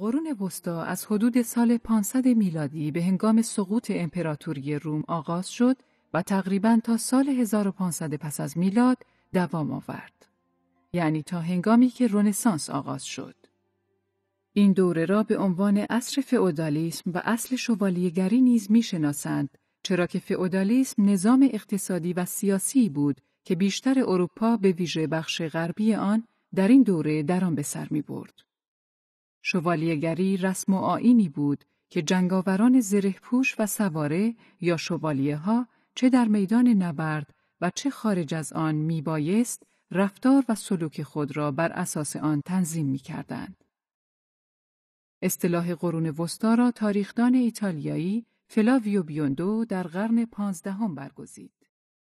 قرون وسطا از حدود سال 500 میلادی به هنگام سقوط امپراتوری روم آغاز شد و تقریبا تا سال 1500 پس از میلاد دوام آورد. یعنی تا هنگامی که رونسانس آغاز شد. این دوره را به عنوان عصر فئودالیسم و اصل شوالیگری نیز میشناسند چرا که فئودالیسم نظام اقتصادی و سیاسی بود که بیشتر اروپا به ویژه بخش غربی آن در این دوره در آن به سر می برد. شوالیگری رسم و آینی بود که جنگاوران پوش و سواره یا شوالیه ها چه در میدان نبرد و چه خارج از آن می بایست رفتار و سلوک خود را بر اساس آن تنظیم می کردند. اصطلاح قرون وسطا را تاریخدان ایتالیایی فلاویو بیوندو در قرن پانزدهم برگزید.